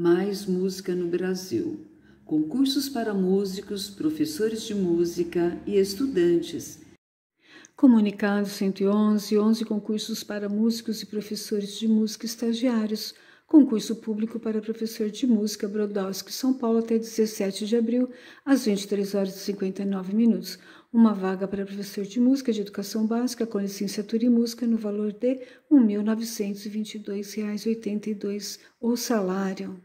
Mais Música no Brasil. Concursos para músicos, professores de música e estudantes. Comunicado 111, 11 concursos para músicos e professores de música estagiários. Concurso público para professor de música Brodowski, São Paulo, até 17 de abril, às 23 horas e 59 minutos. Uma vaga para professor de música de educação básica com licenciatura em música no valor de R$ 1.922,82 ou salário.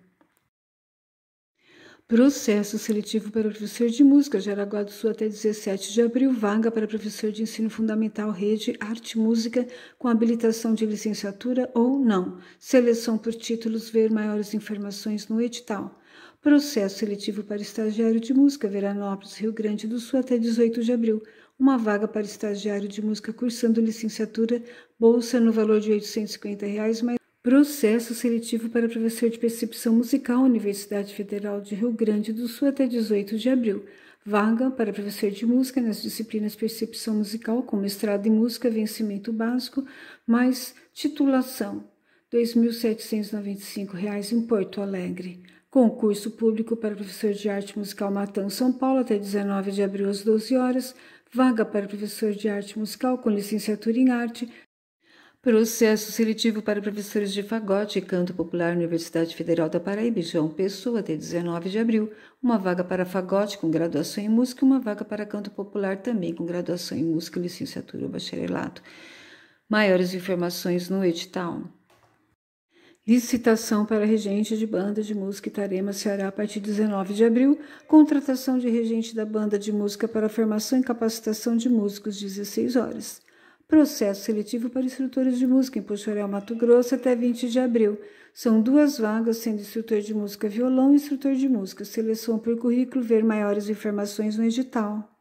Processo seletivo para professor de música, Jaraguá do Sul até 17 de abril, vaga para professor de ensino fundamental rede arte música com habilitação de licenciatura ou não. Seleção por títulos, ver maiores informações no edital. Processo seletivo para estagiário de música, Veranópolis, Rio Grande do Sul até 18 de abril. Uma vaga para estagiário de música cursando licenciatura, bolsa no valor de R$ 850, reais, mais Processo seletivo para professor de percepção musical, Universidade Federal de Rio Grande do Sul, até 18 de abril. Vaga para professor de música nas disciplinas percepção musical, com mestrado em música, vencimento básico, mais titulação, R$ 2.795 em Porto Alegre. Concurso público para professor de arte musical Matão, São Paulo, até 19 de abril às 12 horas. Vaga para professor de arte musical com licenciatura em arte, Processo seletivo para professores de fagote e canto popular Universidade Federal da Paraíba, João Pessoa, até 19 de abril. Uma vaga para fagote com graduação em música e uma vaga para canto popular também com graduação em música, licenciatura ou bacharelato. Maiores informações no edital. Licitação para regente de banda de música Itarema, Ceará, a partir de 19 de abril. Contratação de regente da banda de música para formação e capacitação de músicos, 16 horas. Processo seletivo para instrutores de música em Pochorel, Mato Grosso, até 20 de abril. São duas vagas, sendo instrutor de música violão e instrutor de música. Seleção por currículo, ver maiores informações no edital.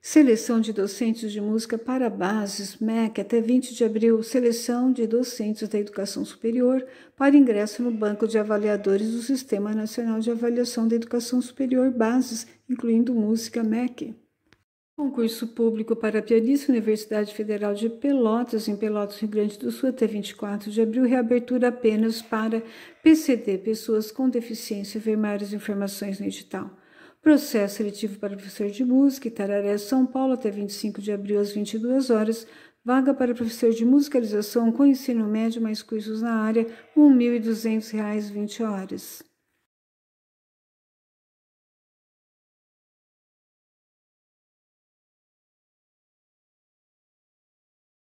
Seleção de docentes de música para bases, MEC, até 20 de abril. Seleção de docentes da educação superior para ingresso no banco de avaliadores do Sistema Nacional de Avaliação da Educação Superior Bases, incluindo música MEC. Concurso público para pianista Universidade Federal de Pelotas, em Pelotas, Rio Grande do Sul, até 24 de abril, reabertura apenas para PCD, pessoas com deficiência, ver mais informações no edital. Processo seletivo para professor de música, Itararé, São Paulo, até 25 de abril, às 22 horas. Vaga para professor de musicalização com ensino médio, mais cursos na área, R$ 1.200, 20 horas.